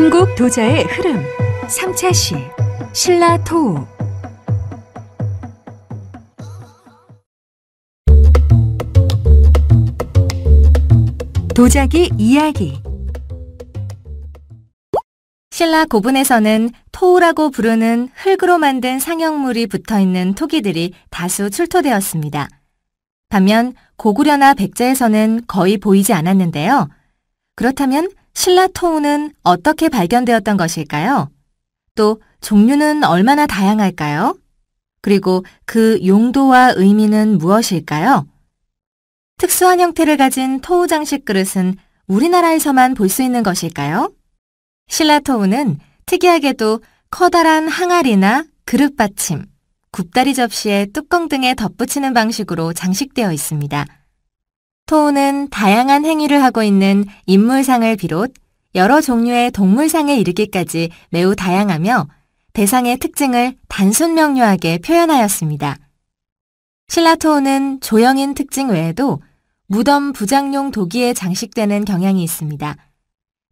한국 도자의 흐름 3차 시 신라 토우 도자기 이야기 신라 고분에서는 토우라고 부르는 흙으로 만든 상형물이 붙어 있는 토기들이 다수 출토되었습니다. 반면 고구려나 백제에서는 거의 보이지 않았는데요. 그렇다면 신라토우는 어떻게 발견되었던 것일까요? 또 종류는 얼마나 다양할까요? 그리고 그 용도와 의미는 무엇일까요? 특수한 형태를 가진 토우 장식 그릇은 우리나라에서만 볼 수 있는 것일까요? 신라토우는 특이하게도 커다란 항아리나 그릇받침, 굽다리 접시에 뚜껑 등에 덧붙이는 방식으로 장식되어 있습니다. 토우는 다양한 행위를 하고 있는 인물상을 비롯 여러 종류의 동물상에 이르기까지 매우 다양하며 대상의 특징을 단순 명료하게 표현하였습니다. 신라토우는 조형인 특징 외에도 무덤 부장용 도기에 장식되는 경향이 있습니다.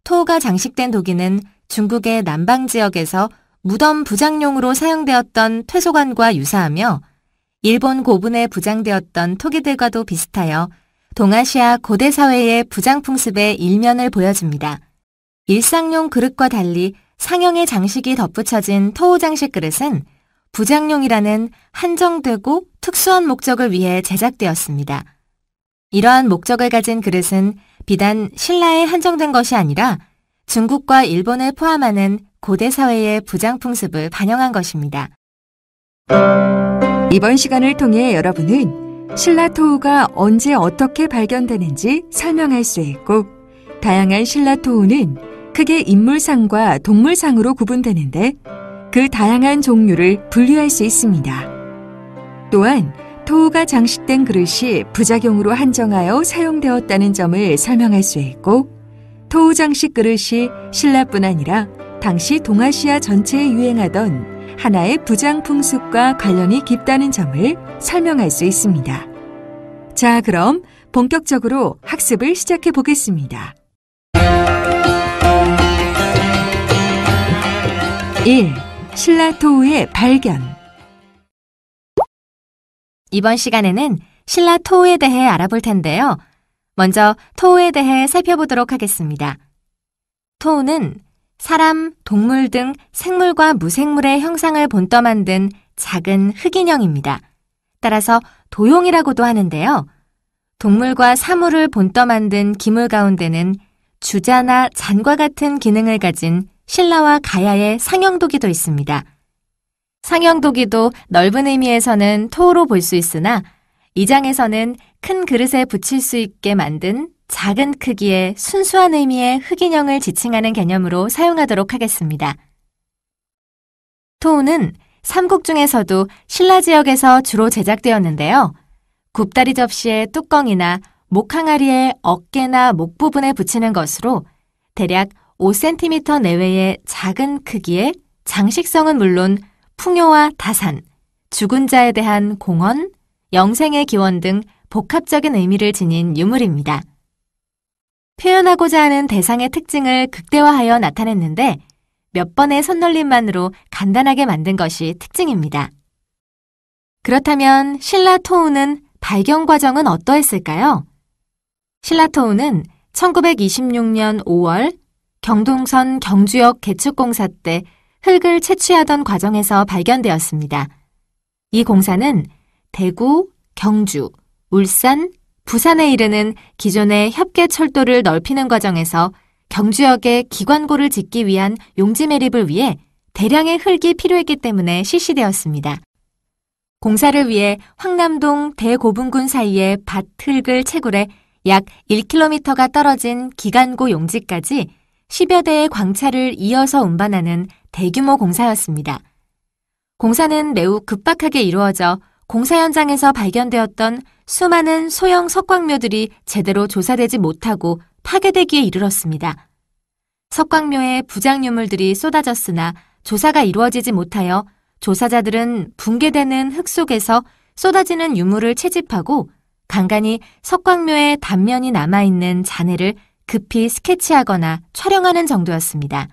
토우가 장식된 도기는 중국의 남방 지역에서 무덤 부장용으로 사용되었던 퇴소관과 유사하며 일본 고분에 부장되었던 토기들과도 비슷하여 동아시아 고대 사회의 부장풍습의 일면을 보여줍니다. 일상용 그릇과 달리 상형의 장식이 덧붙여진 토우 장식 그릇은 부장용이라는 한정되고 특수한 목적을 위해 제작되었습니다. 이러한 목적을 가진 그릇은 비단 신라에 한정된 것이 아니라 중국과 일본을 포함하는 고대 사회의 부장풍습을 반영한 것입니다. 이번 시간을 통해 여러분은 신라토우가 언제 어떻게 발견되는지 설명할 수 있고 다양한 신라토우는 크게 인물상과 동물상으로 구분되는데 그 다양한 종류를 분류할 수 있습니다. 또한 토우가 장식된 그릇이 부작용으로 한정하여 사용되었다는 점을 설명할 수 있고 토우 장식 그릇이 신라뿐 아니라 당시 동아시아 전체에 유행하던 하나의 부장 풍습과 관련이 깊다는 점을 설명할 수 있습니다. 자, 그럼 본격적으로 학습을 시작해 보겠습니다. 1. 신라토우의 발견 이번 시간에는 신라토우에 대해 알아볼 텐데요. 먼저 토우에 대해 살펴보도록 하겠습니다. 토우는 사람, 동물 등 생물과 무생물의 형상을 본떠 만든 작은 흑인형입니다. 따라서 도용이라고도 하는데요. 동물과 사물을 본떠 만든 기물 가운데는 주자나 잔과 같은 기능을 가진 신라와 가야의 상형도기도 있습니다. 상형도기도 넓은 의미에서는 토로 볼 수 있으나 이 장에서는 큰 그릇에 붙일 수 있게 만든 작은 크기의 순수한 의미의 흑인형을 지칭하는 개념으로 사용하도록 하겠습니다. 토우는 삼국 중에서도 신라 지역에서 주로 제작되었는데요. 굽다리 접시의 뚜껑이나 목항아리의 어깨나 목 부분에 붙이는 것으로 대략 5cm 내외의 작은 크기의 장식성은 물론 풍요와 다산, 죽은 자에 대한 공헌, 영생의 기원 등 복합적인 의미를 지닌 유물입니다. 표현하고자 하는 대상의 특징을 극대화하여 나타냈는데 몇 번의 선놀림만으로 간단하게 만든 것이 특징입니다. 그렇다면 신라토우는 발견 과정은 어떠했을까요? 신라토우는 1926년 5월 경동선 경주역 개축공사 때 흙을 채취하던 과정에서 발견되었습니다. 이 공사는 대구, 경주, 울산, 부산에 이르는 기존의 협계 철도를 넓히는 과정에서 경주역의 기관고를 짓기 위한 용지 매립을 위해 대량의 흙이 필요했기 때문에 실시되었습니다. 공사를 위해 황남동 대고분군 사이의 밭흙을 채굴해 약 1km가 떨어진 기관고 용지까지 10여 대의 광차를 이어서 운반하는 대규모 공사였습니다. 공사는 매우 급박하게 이루어져 공사 현장에서 발견되었던 수많은 소형 석광묘들이 제대로 조사되지 못하고 파괴되기에 이르렀습니다. 석광묘에 부장유물들이 쏟아졌으나 조사가 이루어지지 못하여 조사자들은 붕괴되는 흙 속에서 쏟아지는 유물을 채집하고 간간히 석광묘의 단면이 남아있는 잔해를 급히 스케치하거나 촬영하는 정도였습니다.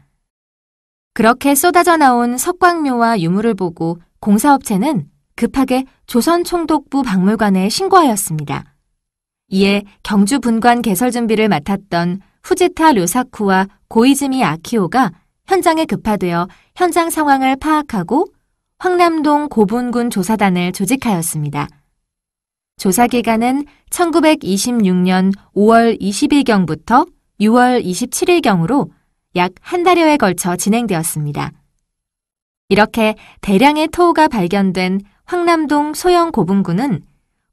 그렇게 쏟아져 나온 석광묘와 유물을 보고 공사업체는 급하게 조선총독부 박물관에 신고하였습니다. 이에 경주 분관 개설 준비를 맡았던 후지타 료사쿠와 고이즈미 아키오가 현장에 급파되어 현장 상황을 파악하고 황남동 고분군 조사단을 조직하였습니다. 조사 기간은 1926년 5월 20일경부터 6월 27일경으로 약 한 달여에 걸쳐 진행되었습니다. 이렇게 대량의 토우가 발견된 황남동 소영 고분군은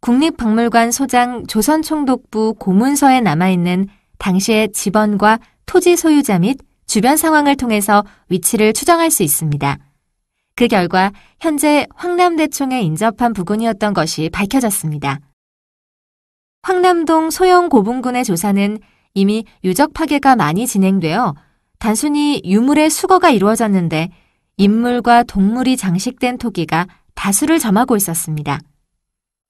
국립박물관 소장 조선총독부 고문서에 남아있는 당시의 지번과 토지 소유자 및 주변 상황을 통해서 위치를 추정할 수 있습니다. 그 결과 현재 황남대총에 인접한 부근이었던 것이 밝혀졌습니다. 황남동 소영 고분군의 조사는 이미 유적 파괴가 많이 진행되어 단순히 유물의 수거가 이루어졌는데 인물과 동물이 장식된 토기가 다수를 점하고 있었습니다.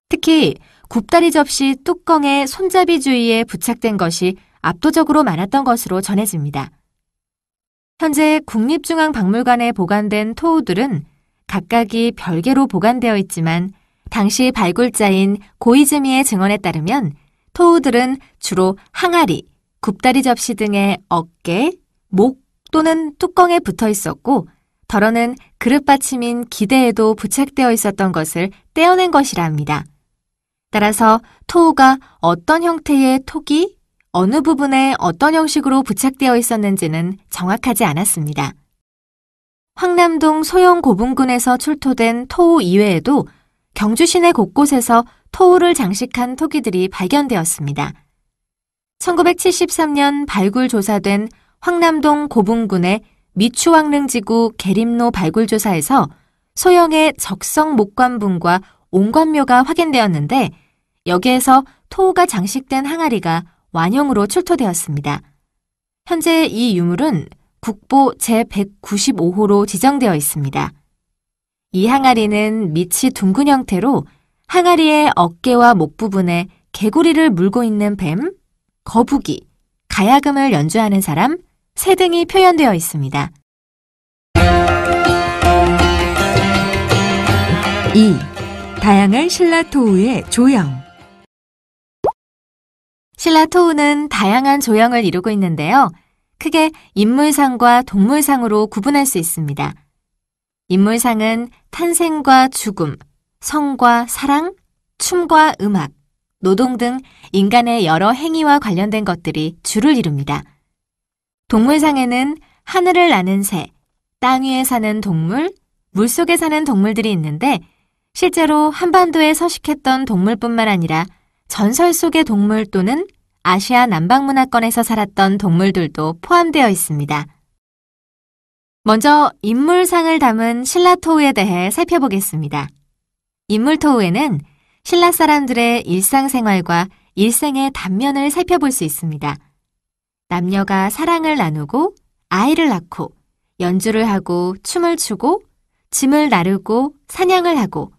특히 굽다리 접시 뚜껑의 손잡이 주위에 부착된 것이 압도적으로 많았던 것으로 전해집니다. 현재 국립중앙박물관에 보관된 토우들은 각각이 별개로 보관되어 있지만 당시 발굴자인 고이즈미의 증언에 따르면 토우들은 주로 항아리, 굽다리 접시 등의 어깨, 목 또는 뚜껑에 붙어 있었고 더러는 그릇 받침인 기대에도 부착되어 있었던 것을 떼어낸 것이라 합니다. 따라서 토우가 어떤 형태의 토기, 어느 부분에 어떤 형식으로 부착되어 있었는지는 정확하지 않았습니다. 황남동 소형 고분군에서 출토된 토우 이외에도 경주 시내 곳곳에서 토우를 장식한 토기들이 발견되었습니다. 1973년 발굴 조사된 황남동 고분군의 미추왕릉지구 계림로 발굴 조사에서 소형의 적성 목관분과 온관묘가 확인되었는데 여기에서 토우가 장식된 항아리가 완형으로 출토되었습니다. 현재 이 유물은 국보 제195호로 지정되어 있습니다. 이 항아리는 밑이 둥근 형태로 항아리의 어깨와 목 부분에 개구리를 물고 있는 뱀, 거북이, 가야금을 연주하는 사람, 세 등이 표현되어 있습니다. 2. 다양한 신라토우의 조형 신라토우는 다양한 조형을 이루고 있는데요. 크게 인물상과 동물상으로 구분할 수 있습니다. 인물상은 탄생과 죽음, 성과 사랑, 춤과 음악, 노동 등 인간의 여러 행위와 관련된 것들이 주를 이룹니다. 동물상에는 하늘을 나는 새, 땅 위에 사는 동물, 물 속에 사는 동물들이 있는데 실제로 한반도에 서식했던 동물뿐만 아니라 전설 속의 동물 또는 아시아 남방문화권에서 살았던 동물들도 포함되어 있습니다. 먼저 인물상을 담은 신라토우에 대해 살펴보겠습니다. 인물토우에는 신라 사람들의 일상생활과 일생의 단면을 살펴볼 수 있습니다. 남녀가 사랑을 나누고 아이를 낳고 연주를 하고 춤을 추고 짐을 나르고 사냥을 하고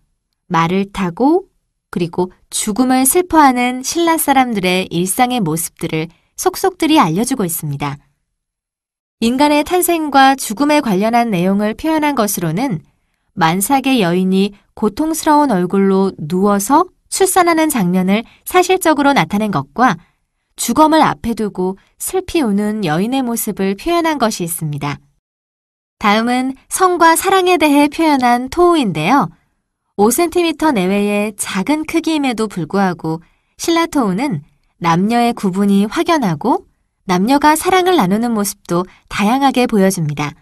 말을 타고 그리고 죽음을 슬퍼하는 신라 사람들의 일상의 모습들을 속속들이 알려주고 있습니다. 인간의 탄생과 죽음에 관련한 내용을 표현한 것으로는 만삭의 여인이 고통스러운 얼굴로 누워서 출산하는 장면을 사실적으로 나타낸 것과 주검을 앞에 두고 슬피 우는 여인의 모습을 표현한 것이 있습니다. 다음은 성과 사랑에 대해 표현한 토우인데요. 5cm 내외의 작은 크기임에도 불구하고 신라토우는 남녀의 구분이 확연하고 남녀가 사랑을 나누는 모습도 다양하게 보여줍니다.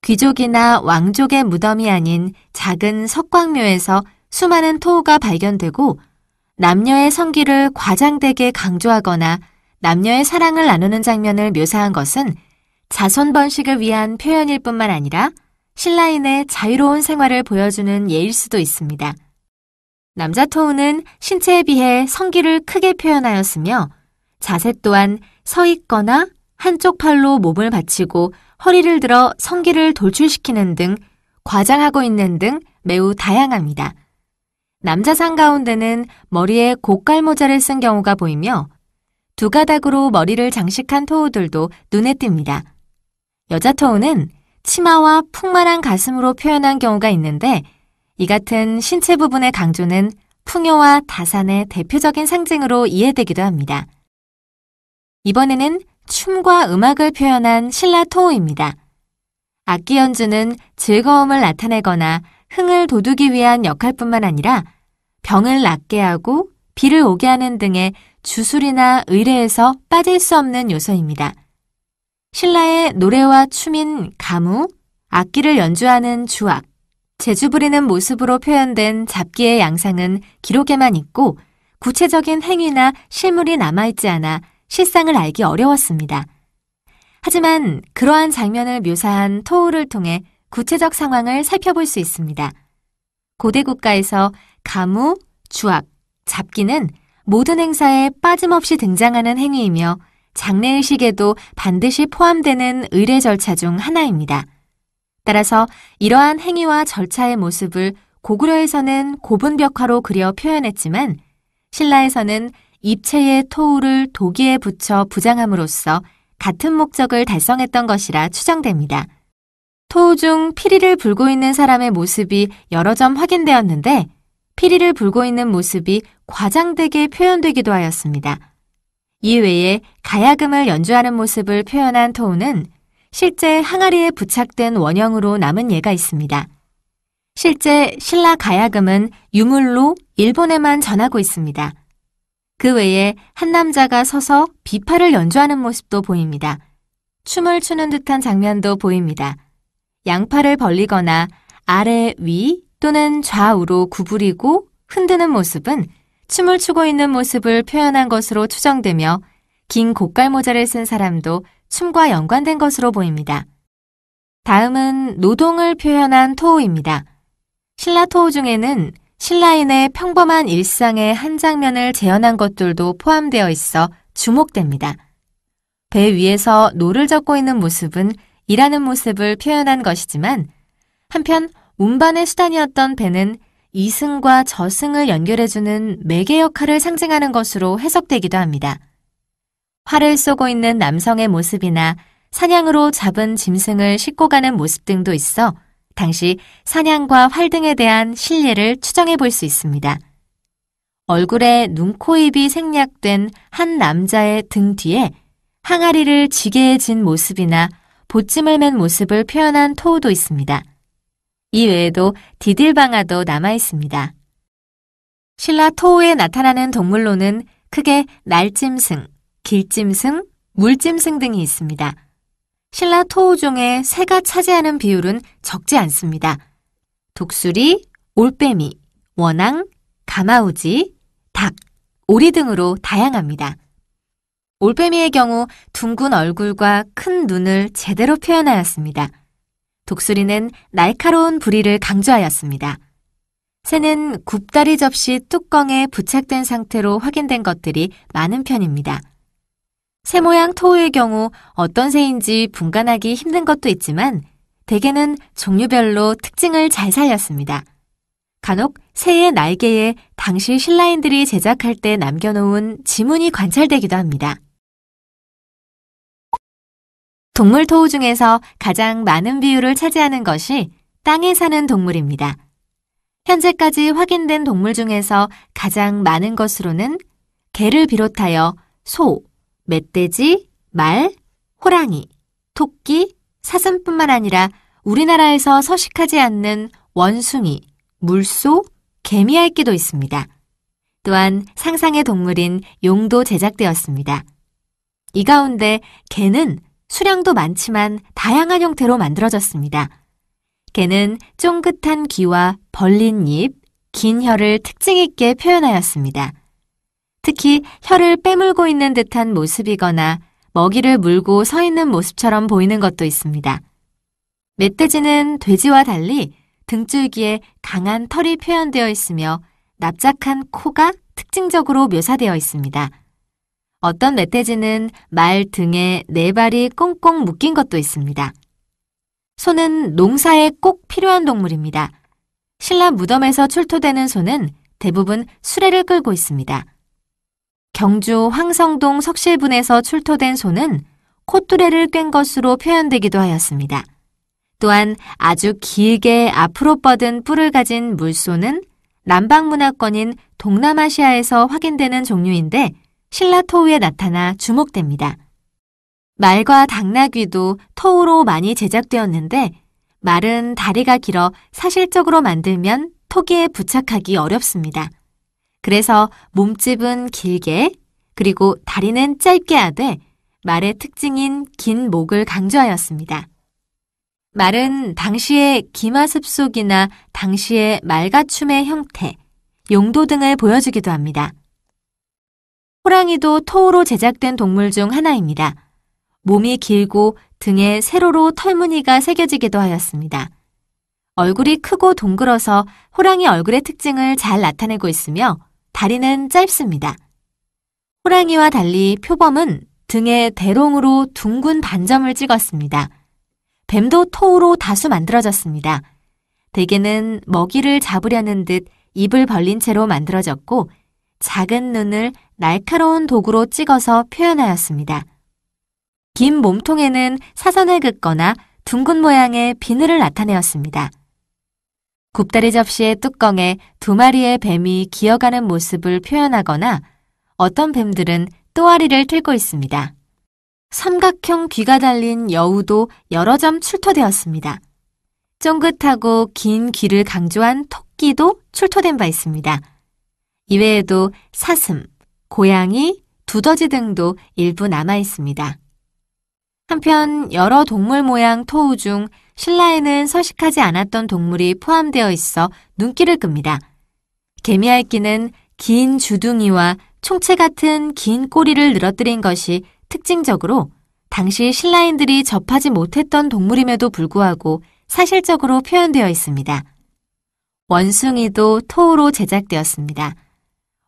귀족이나 왕족의 무덤이 아닌 작은 석광묘에서 수많은 토우가 발견되고 남녀의 성기를 과장되게 강조하거나 남녀의 사랑을 나누는 장면을 묘사한 것은 자손 번식을 위한 표현일 뿐만 아니라 신라인의 자유로운 생활을 보여주는 예일 수도 있습니다. 남자 토우는 신체에 비해 성기를 크게 표현하였으며 자세 또한 서 있거나 한쪽 팔로 몸을 받치고 허리를 들어 성기를 돌출시키는 등 과장하고 있는 등 매우 다양합니다. 남자상 가운데는 머리에 고깔모자를 쓴 경우가 보이며 두 가닥으로 머리를 장식한 토우들도 눈에 띕니다. 여자 토우는 치마와 풍만한 가슴으로 표현한 경우가 있는데 이 같은 신체 부분의 강조는 풍요와 다산의 대표적인 상징으로 이해되기도 합니다. 이번에는 춤과 음악을 표현한 신라 토우입니다. 악기 연주는 즐거움을 나타내거나 흥을 돋우기 위한 역할뿐만 아니라 병을 낫게 하고 비를 오게 하는 등의 주술이나 의뢰에서 빠질 수 없는 요소입니다. 신라의 노래와 춤인 가무, 악기를 연주하는 주악, 제주 부리는 모습으로 표현된 잡기의 양상은 기록에만 있고 구체적인 행위나 실물이 남아있지 않아 실상을 알기 어려웠습니다. 하지만 그러한 장면을 묘사한 토우를 통해 구체적 상황을 살펴볼 수 있습니다. 고대 국가에서 가무, 주악, 잡기는 모든 행사에 빠짐없이 등장하는 행위이며 장례의식에도 반드시 포함되는 의례 절차 중 하나입니다. 따라서 이러한 행위와 절차의 모습을 고구려에서는 고분벽화로 그려 표현했지만 신라에서는 입체의 토우를 도기에 붙여 부장함으로써 같은 목적을 달성했던 것이라 추정됩니다. 토우 중 피리를 불고 있는 사람의 모습이 여러 점 확인되었는데 피리를 불고 있는 모습이 과장되게 표현되기도 하였습니다. 이외에 가야금을 연주하는 모습을 표현한 토우는 실제 항아리에 부착된 원형으로 남은 예가 있습니다. 실제 신라 가야금은 유물로 일본에만 전하고 있습니다. 그 외에 한 남자가 서서 비파를 연주하는 모습도 보입니다. 춤을 추는 듯한 장면도 보입니다. 양팔을 벌리거나 아래, 위 또는 좌우로 구부리고 흔드는 모습은 춤을 추고 있는 모습을 표현한 것으로 추정되며 긴 고깔 모자를 쓴 사람도 춤과 연관된 것으로 보입니다. 다음은 노동을 표현한 토우입니다. 신라 토우 중에는 신라인의 평범한 일상의 한 장면을 재현한 것들도 포함되어 있어 주목됩니다. 배 위에서 노를 젓고 있는 모습은 일하는 모습을 표현한 것이지만 한편 운반의 수단이었던 배는 이승과 저승을 연결해주는 매개 역할을 상징하는 것으로 해석되기도 합니다. 활을 쏘고 있는 남성의 모습이나 사냥으로 잡은 짐승을 싣고 가는 모습 등도 있어 당시 사냥과 활 등에 대한 신뢰를 추정해 볼 수 있습니다. 얼굴에 눈, 코, 입이 생략된 한 남자의 등 뒤에 항아리를 지게해 진 모습이나 보침을 맨 모습을 표현한 토우도 있습니다. 이 외에도 디딜방아도 남아 있습니다. 신라 토우에 나타나는 동물로는 크게 날짐승, 길짐승, 물짐승 등이 있습니다. 신라 토우 중에 새가 차지하는 비율은 적지 않습니다. 독수리, 올빼미, 원앙, 가마우지, 닭, 오리 등으로 다양합니다. 올빼미의 경우 둥근 얼굴과 큰 눈을 제대로 표현하였습니다. 독수리는 날카로운 부리를 강조하였습니다. 새는 굽다리 접시 뚜껑에 부착된 상태로 확인된 것들이 많은 편입니다. 새 모양 토우의 경우 어떤 새인지 분간하기 힘든 것도 있지만 대개는 종류별로 특징을 잘 살렸습니다. 간혹 새의 날개에 당시 신라인들이 제작할 때 남겨놓은 지문이 관찰되기도 합니다. 동물 토우 중에서 가장 많은 비율을 차지하는 것이 땅에 사는 동물입니다. 현재까지 확인된 동물 중에서 가장 많은 것으로는 개를 비롯하여 소, 멧돼지, 말, 호랑이, 토끼, 사슴뿐만 아니라 우리나라에서 서식하지 않는 원숭이, 물소, 개미알기도 있습니다. 또한 상상의 동물인 용도 제작되었습니다. 이 가운데 개는 수량도 많지만 다양한 형태로 만들어졌습니다. 개는 쫑긋한 귀와 벌린 입, 긴 혀를 특징 있게 표현하였습니다. 특히 혀를 빼물고 있는 듯한 모습이거나 먹이를 물고 서 있는 모습처럼 보이는 것도 있습니다. 멧돼지는 돼지와 달리 등줄기에 강한 털이 표현되어 있으며 납작한 코가 특징적으로 묘사되어 있습니다. 어떤 멧돼지는 말 등에 네 발이 꽁꽁 묶인 것도 있습니다. 소는 농사에 꼭 필요한 동물입니다. 신라 무덤에서 출토되는 소는 대부분 수레를 끌고 있습니다. 경주 황성동 석실분에서 출토된 소는 콧두레를 꿴 것으로 표현되기도 하였습니다. 또한 아주 길게 앞으로 뻗은 뿔을 가진 물소는 남방문화권인 동남아시아에서 확인되는 종류인데 신라 토우에 나타나 주목됩니다. 말과 당나귀도 토우로 많이 제작되었는데 말은 다리가 길어 사실적으로 만들면 토기에 부착하기 어렵습니다. 그래서 몸집은 길게 그리고 다리는 짧게 하되 말의 특징인 긴 목을 강조하였습니다. 말은 당시의 기마습속이나 당시의 말가춤의 형태, 용도 등을 보여주기도 합니다. 호랑이도 토우로 제작된 동물 중 하나입니다. 몸이 길고 등에 세로로 털무늬가 새겨지기도 하였습니다. 얼굴이 크고 동그러서 호랑이 얼굴의 특징을 잘 나타내고 있으며 다리는 짧습니다. 호랑이와 달리 표범은 등에 대롱으로 둥근 반점을 찍었습니다. 뱀도 토우로 다수 만들어졌습니다. 대개는 먹이를 잡으려는 듯 입을 벌린 채로 만들어졌고 작은 눈을 날카로운 도구로 찍어서 표현하였습니다. 긴 몸통에는 사선을 긋거나 둥근 모양의 비늘을 나타내었습니다. 굽다리 접시의 뚜껑에 두 마리의 뱀이 기어가는 모습을 표현하거나 어떤 뱀들은 또아리를 틀고 있습니다. 삼각형 귀가 달린 여우도 여러 점 출토되었습니다. 쫑긋하고 긴 귀를 강조한 토끼도 출토된 바 있습니다. 이외에도 사슴, 고양이, 두더지 등도 일부 남아 있습니다. 한편 여러 동물 모양 토우 중 신라에는 서식하지 않았던 동물이 포함되어 있어 눈길을 끕니다. 개미핥기는 긴 주둥이와 총체 같은 긴 꼬리를 늘어뜨린 것이 특징적으로 당시 신라인들이 접하지 못했던 동물임에도 불구하고 사실적으로 표현되어 있습니다. 원숭이도 토우로 제작되었습니다.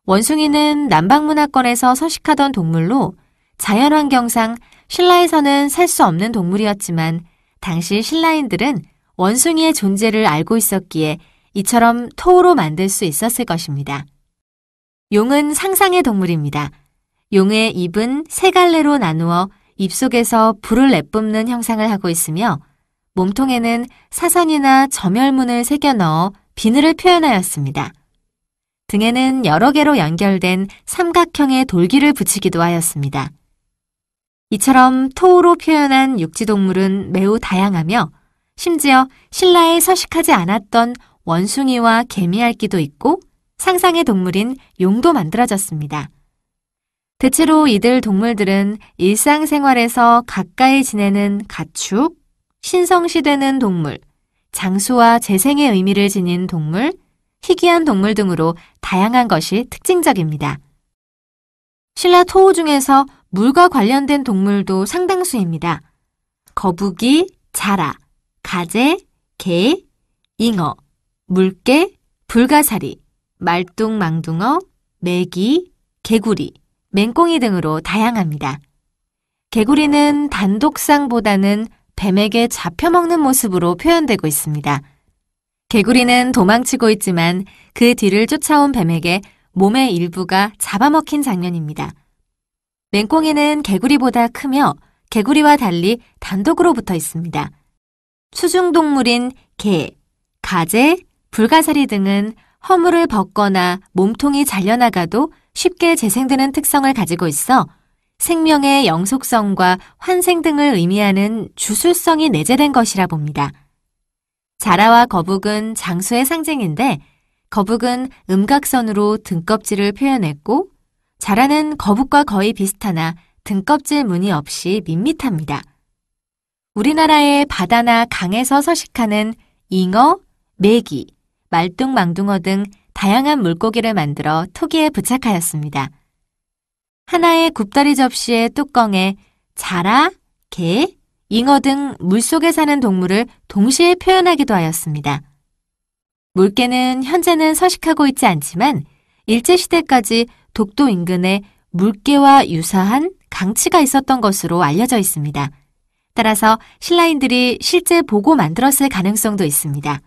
원숭이는 남방문화권에서 서식하던 동물로 자연환경상 신라에서는 살 수 없는 동물이었지만 당시 신라인들은 원숭이의 존재를 알고 있었기에 이처럼 토우로 만들 수 있었을 것입니다. 용은 상상의 동물입니다. 용의 입은 세 갈래로 나누어 입속에서 불을 내뿜는 형상을 하고 있으며 몸통에는 사선이나 점열문을 새겨 넣어 비늘을 표현하였습니다. 등에는 여러 개로 연결된 삼각형의 돌기를 붙이기도 하였습니다. 이처럼 토우로 표현한 육지동물은 매우 다양하며 심지어 신라에 서식하지 않았던 원숭이와 개미알기도 있고 상상의 동물인 용도 만들어졌습니다. 대체로 이들 동물들은 일상생활에서 가까이 지내는 가축, 신성시되는 동물, 장수와 재생의 의미를 지닌 동물, 희귀한 동물 등으로 다양한 것이 특징적입니다. 신라 토호 중에서 물과 관련된 동물도 상당수입니다. 거북이, 자라, 가재, 개, 잉어, 물개, 불가사리, 말뚱망둥어, 메기, 개구리, 맹꽁이 등으로 다양합니다. 개구리는 단독상보다는 뱀에게 잡혀먹는 모습으로 표현되고 있습니다. 개구리는 도망치고 있지만 그 뒤를 쫓아온 뱀에게 몸의 일부가 잡아먹힌 장면입니다. 맹꽁이는 개구리보다 크며 개구리와 달리 단독으로 붙어 있습니다. 수중동물인 개, 가재, 불가사리 등은 허물을 벗거나 몸통이 잘려나가도 쉽게 재생되는 특성을 가지고 있어 생명의 영속성과 환생 등을 의미하는 주술성이 내재된 것이라 봅니다. 자라와 거북은 장수의 상징인데 거북은 음각선으로 등껍질을 표현했고 자라는 거북과 거의 비슷하나 등껍질 무늬 없이 밋밋합니다. 우리나라의 바다나 강에서 서식하는 잉어, 메기, 말뚝망둥어 등 다양한 물고기를 만들어 토기에 부착하였습니다. 하나의 굽다리 접시의 뚜껑에 자라, 개, 잉어 등 물속에 사는 동물을 동시에 표현하기도 하였습니다. 물개는 현재는 서식하고 있지 않지만 일제시대까지 독도 인근에 물개와 유사한 강치가 있었던 것으로 알려져 있습니다. 따라서 신라인들이 실제 보고 만들었을 가능성도 있습니다.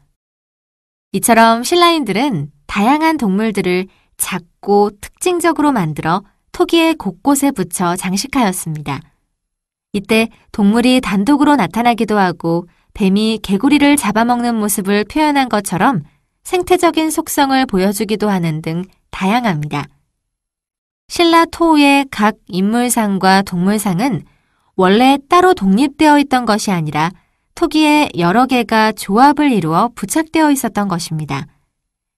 이처럼 신라인들은 다양한 동물들을 작고 특징적으로 만들어 토기의 곳곳에 붙여 장식하였습니다. 이때 동물이 단독으로 나타나기도 하고 뱀이 개구리를 잡아먹는 모습을 표현한 것처럼 생태적인 속성을 보여주기도 하는 등 다양합니다. 신라 토우의 각 인물상과 동물상은 원래 따로 독립되어 있던 것이 아니라 토기에 여러 개가 조합을 이루어 부착되어 있었던 것입니다.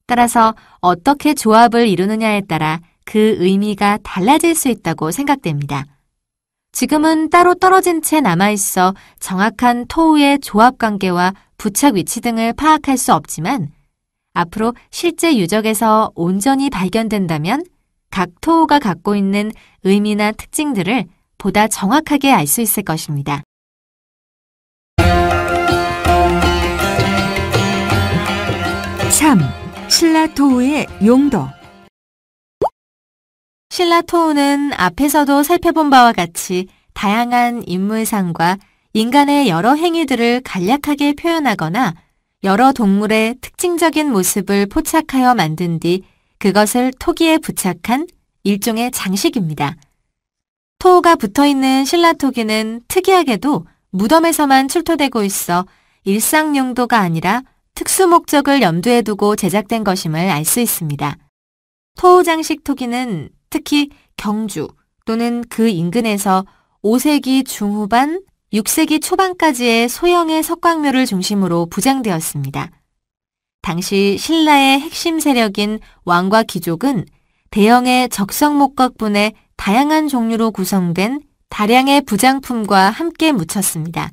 따라서 어떻게 조합을 이루느냐에 따라 그 의미가 달라질 수 있다고 생각됩니다. 지금은 따로 떨어진 채 남아있어 정확한 토우의 조합관계와 부착 위치 등을 파악할 수 없지만 앞으로 실제 유적에서 온전히 발견된다면 각 토우가 갖고 있는 의미나 특징들을 보다 정확하게 알 수 있을 것입니다. 참, 신라토우의 용도 신라토우는 앞에서도 살펴본 바와 같이 다양한 인물상과 인간의 여러 행위들을 간략하게 표현하거나 여러 동물의 특징적인 모습을 포착하여 만든 뒤 그것을 토기에 부착한 일종의 장식입니다. 토우가 붙어 있는 신라토기는 특이하게도 무덤에서만 출토되고 있어 일상 용도가 아니라 특수 목적을 염두에 두고 제작된 것임을 알 수 있습니다. 토우 장식 토기는 특히 경주 또는 그 인근에서 5세기 중후반, 6세기 초반까지의 소형의 석광묘를 중심으로 부장되었습니다. 당시 신라의 핵심 세력인 왕과 귀족은 대형의 적성목각분의 다양한 종류로 구성된 다량의 부장품과 함께 묻혔습니다.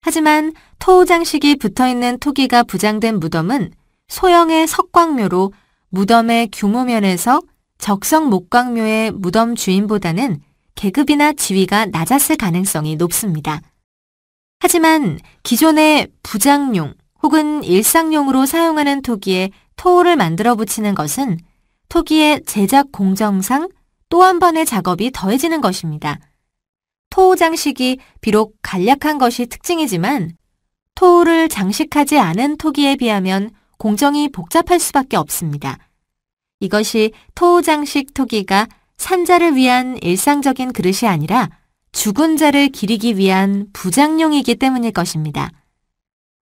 하지만 토우장식이 붙어있는 토기가 부장된 무덤은 소형의 석광묘로 무덤의 규모면에서 적성 목광묘의 무덤 주인보다는 계급이나 지위가 낮았을 가능성이 높습니다. 하지만 기존의 부장용 혹은 일상용으로 사용하는 토기에 토호를 만들어 붙이는 것은 토기의 제작 공정상 또 한 번의 작업이 더해지는 것입니다. 토호 장식이 비록 간략한 것이 특징이지만 토호를 장식하지 않은 토기에 비하면 공정이 복잡할 수밖에 없습니다. 이것이 토우장식 토기가 산자를 위한 일상적인 그릇이 아니라 죽은 자를 기리기 위한 부장용이기 때문일 것입니다.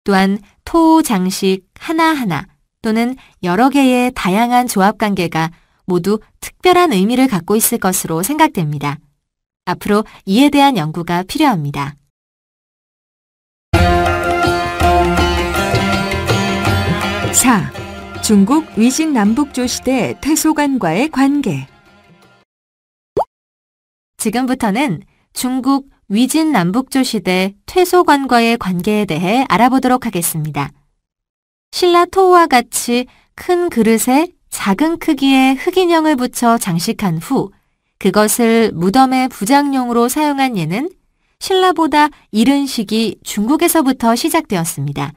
또한 토우 장식 하나하나 또는 여러 개의 다양한 조합 관계가 모두 특별한 의미를 갖고 있을 것으로 생각됩니다. 앞으로 이에 대한 연구가 필요합니다. 자. 중국 위신 남북조 시대 태소관과의 관계 지금부터는 중국 위진 남북조 시대 퇴소관과의 관계에 대해 알아보도록 하겠습니다. 신라 토우와 같이 큰 그릇에 작은 크기의 흑인형을 붙여 장식한 후 그것을 무덤의 부장용으로 사용한 예는 신라보다 이른 시기 중국에서부터 시작되었습니다.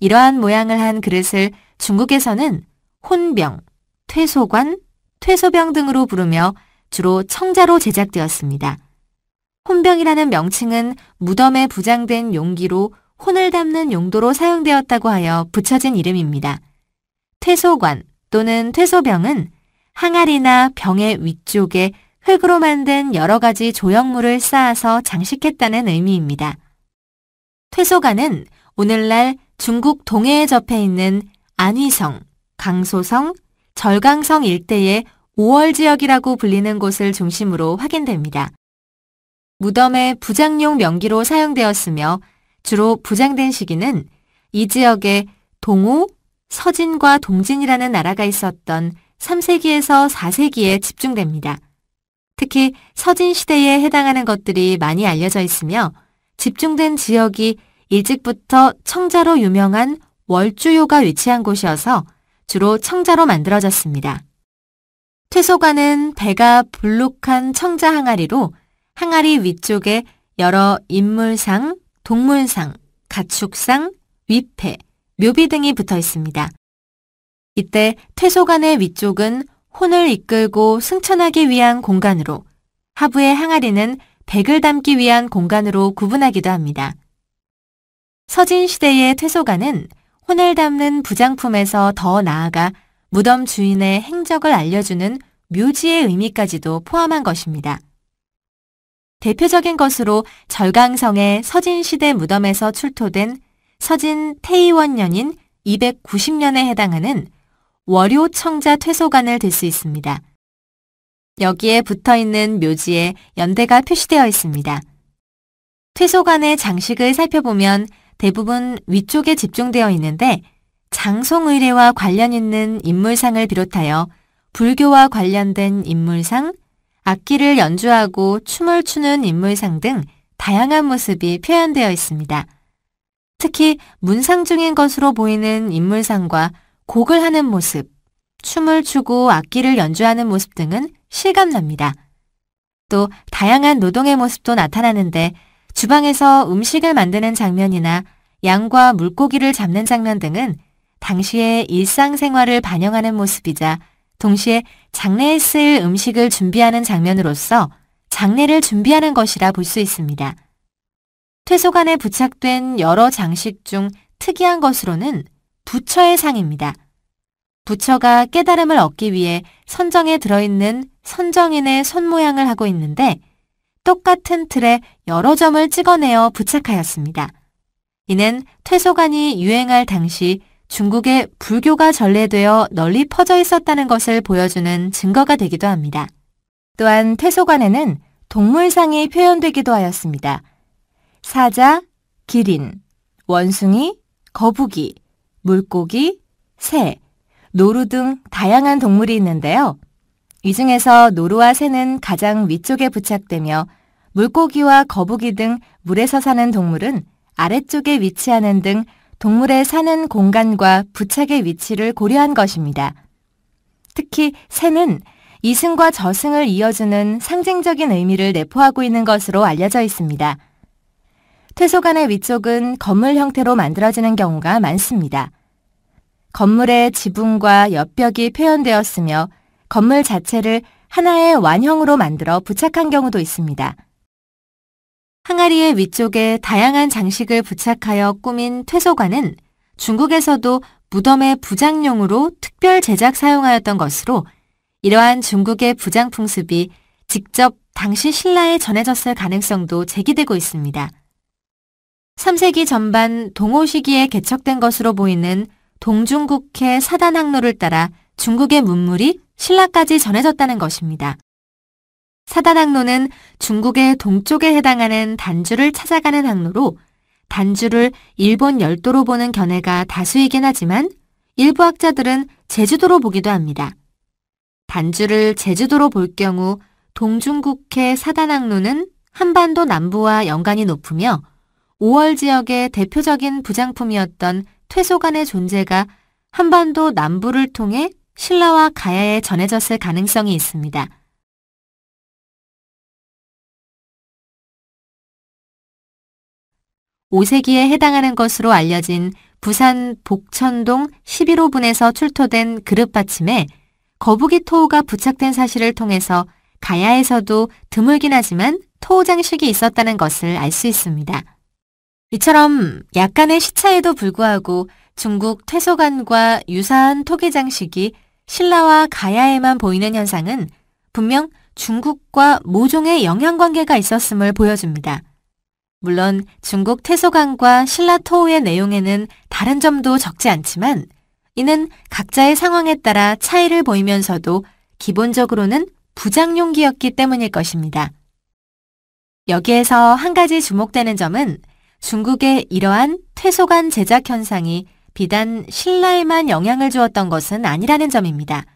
이러한 모양을 한 그릇을 중국에서는 혼병, 퇴소관, 퇴소병 등으로 부르며 주로 청자로 제작되었습니다. 혼병이라는 명칭은 무덤에 부장된 용기로 혼을 담는 용도로 사용되었다고 하여 붙여진 이름입니다. 퇴소관 또는 퇴소병은 항아리나 병의 위쪽에 흙으로 만든 여러 가지 조형물을 쌓아서 장식했다는 의미입니다. 퇴소관은 오늘날 중국 동해에 접해 있는 안위성, 강소성, 절강성 일대의 5월 지역이라고 불리는 곳을 중심으로 확인됩니다. 무덤의 부장용 명기로 사용되었으며 주로 부장된 시기는 이 지역에 동우, 서진과 동진이라는 나라가 있었던 3세기에서 4세기에 집중됩니다. 특히 서진 시대에 해당하는 것들이 많이 알려져 있으며 집중된 지역이 일찍부터 청자로 유명한 월주요가 위치한 곳이어서 주로 청자로 만들어졌습니다. 퇴소가는 배가 불룩한 청자 항아리로 항아리 위쪽에 여러 인물상, 동물상, 가축상, 위패, 묘비 등이 붙어 있습니다. 이때 퇴소관의 위쪽은 혼을 이끌고 승천하기 위한 공간으로 하부의 항아리는 백을 담기 위한 공간으로 구분하기도 합니다. 서진시대의 퇴소가는 혼을 담는 부장품에서 더 나아가 무덤 주인의 행적을 알려주는 묘지의 의미까지도 포함한 것입니다. 대표적인 것으로 절강성의 서진시대 무덤에서 출토된 서진 태이원년인 290년에 해당하는 월요청자 퇴소관을 들 수 있습니다. 여기에 붙어 있는 묘지에 연대가 표시되어 있습니다. 퇴소관의 장식을 살펴보면 대부분 위쪽에 집중되어 있는데 장송의례와 관련 있는 인물상을 비롯하여 불교와 관련된 인물상, 악기를 연주하고 춤을 추는 인물상 등 다양한 모습이 표현되어 있습니다. 특히 문상 중인 것으로 보이는 인물상과 곡을 하는 모습, 춤을 추고 악기를 연주하는 모습 등은 실감납니다. 또 다양한 노동의 모습도 나타나는데 주방에서 음식을 만드는 장면이나 양과 물고기를 잡는 장면 등은 당시의 일상생활을 반영하는 모습이자 동시에 장례에 쓸 음식을 준비하는 장면으로서 장례를 준비하는 것이라 볼 수 있습니다. 퇴소관에 부착된 여러 장식 중 특이한 것으로는 부처의 상입니다. 부처가 깨달음을 얻기 위해 선정에 들어있는 선정인의 손 모양을 하고 있는데 똑같은 틀에 여러 점을 찍어내어 부착하였습니다. 이는 퇴소관이 유행할 당시 중국에 불교가 전래되어 널리 퍼져 있었다는 것을 보여주는 증거가 되기도 합니다. 또한 퇴소관에는 동물상이 표현되기도 하였습니다. 사자, 기린, 원숭이, 거북이, 물고기, 새, 노루 등 다양한 동물이 있는데요. 이 중에서 노루와 새는 가장 위쪽에 부착되며 물고기와 거북이 등 물에서 사는 동물은 아래쪽에 위치하는 등 동물의 사는 공간과 부착의 위치를 고려한 것입니다. 특히 새는 이승과 저승을 이어주는 상징적인 의미를 내포하고 있는 것으로 알려져 있습니다. 퇴소간의 위쪽은 건물 형태로 만들어지는 경우가 많습니다. 건물의 지붕과 옆벽이 표현되었으며 건물 자체를 하나의 완형으로 만들어 부착한 경우도 있습니다. 항아리의 위쪽에 다양한 장식을 부착하여 꾸민 퇴소관은 중국에서도 무덤의 부장용으로 특별 제작 사용하였던 것으로 이러한 중국의 부장 풍습이 직접 당시 신라에 전해졌을 가능성도 제기되고 있습니다. 3세기 전반 동호 시기에 개척된 것으로 보이는 동중국해 사단 항로를 따라 중국의 문물이 신라까지 전해졌다는 것입니다. 사단 항로는 중국의 동쪽에 해당하는 단주를 찾아가는 항로로 단주를 일본 열도로 보는 견해가 다수이긴 하지만 일부 학자들은 제주도로 보기도 합니다. 단주를 제주도로 볼 경우 동중국해 사단 항로는 한반도 남부와 연관이 높으며 5월 지역의 대표적인 부장품이었던 퇴소간의 존재가 한반도 남부를 통해 신라와 가야에 전해졌을 가능성이 있습니다. 오세기에 해당하는 것으로 알려진 부산 복천동 11호분에서 출토된 그릇 받침에 거북이 토호가 부착된 사실을 통해서 가야에서도 드물긴 하지만 토호장식이 있었다는 것을 알 수 있습니다. 이처럼 약간의 시차에도 불구하고 중국 퇴소관과 유사한 토기장식이 신라와 가야에만 보이는 현상은 분명 중국과 모종의 영향관계가 있었음을 보여줍니다. 물론 중국 태소강과 신라토우의 내용에는 다른 점도 적지 않지만 이는 각자의 상황에 따라 차이를 보이면서도 기본적으로는 부작용기였기 때문일 것입니다. 여기에서 한 가지 주목되는 점은 중국의 이러한 퇴소간 제작 현상이 비단 신라에만 영향을 주었던 것은 아니라는 점입니다.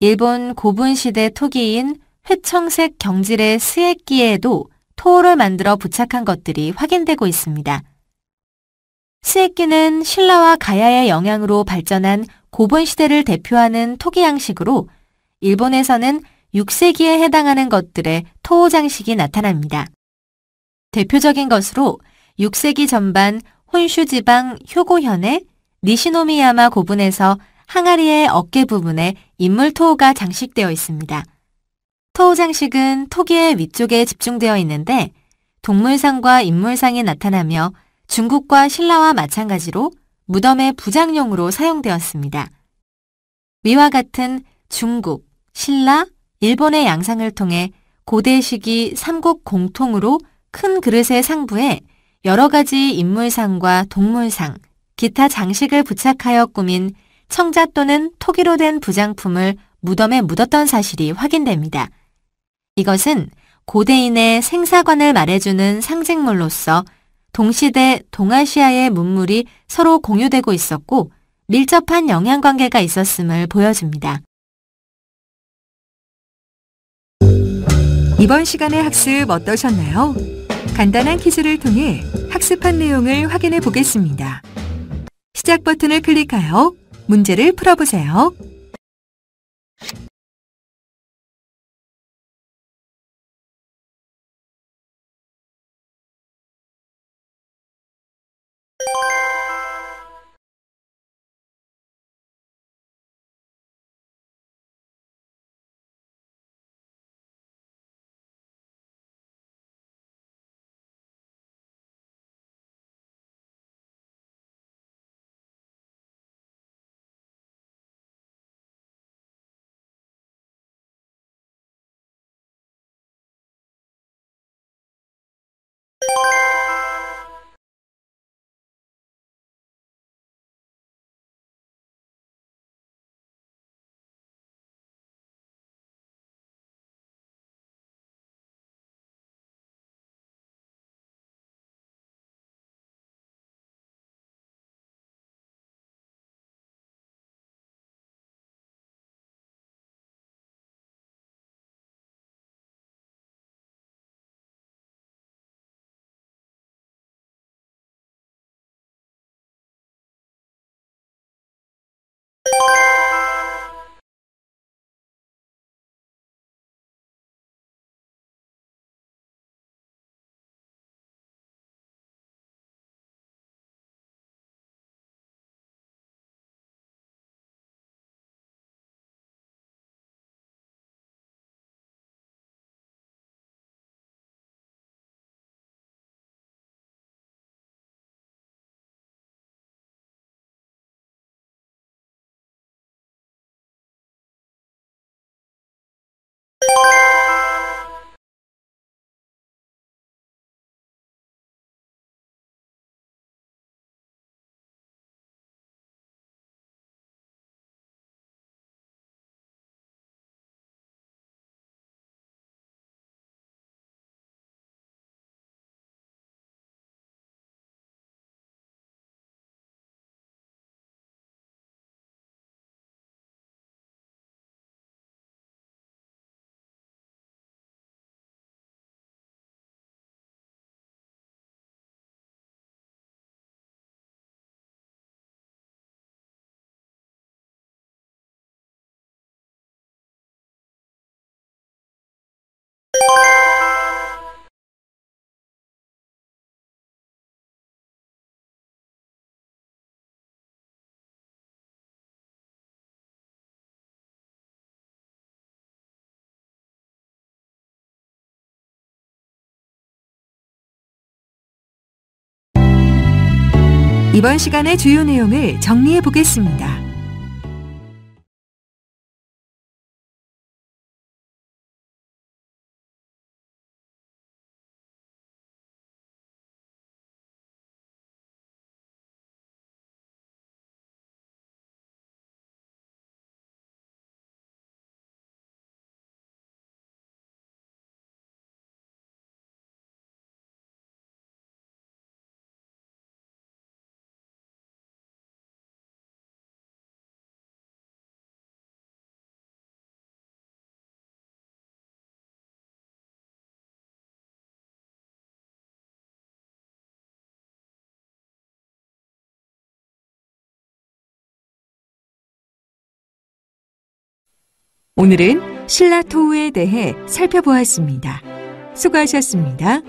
일본 고분 시대 토기인 회청색 경질의 스에끼에도 토호를 만들어 부착한 것들이 확인되고 있습니다. 스에끼는 신라와 가야의 영향으로 발전한 고분 시대를 대표하는 토기 양식으로 일본에서는 6세기에 해당하는 것들의 토호 장식이 나타납니다. 대표적인 것으로 6세기 전반 혼슈 지방 효고현의 니시노미야마 고분에서 항아리의 어깨 부분에 인물 토호가 장식되어 있습니다. 토호 장식은 토기의 위쪽에 집중되어 있는데 동물상과 인물상이 나타나며 중국과 신라와 마찬가지로 무덤의 부장용으로 사용되었습니다. 위와 같은 중국, 신라, 일본의 양상을 통해 고대 시기 삼국 공통으로 큰 그릇의 상부에 여러 가지 인물상과 동물상, 기타 장식을 부착하여 꾸민 청자 또는 토기로 된 부장품을 무덤에 묻었던 사실이 확인됩니다. 이것은 고대인의 생사관을 말해주는 상징물로서 동시대 동아시아의 문물이 서로 공유되고 있었고 밀접한 영향관계가 있었음을 보여줍니다. 이번 시간의 학습 어떠셨나요? 간단한 퀴즈를 통해 학습한 내용을 확인해 보겠습니다. 시작 버튼을 클릭하여 문제를 풀어보세요. 이번 시간의 주요 내용을 정리해 보겠습니다. 오늘은 신라토우에 대해 살펴보았습니다. 수고하셨습니다.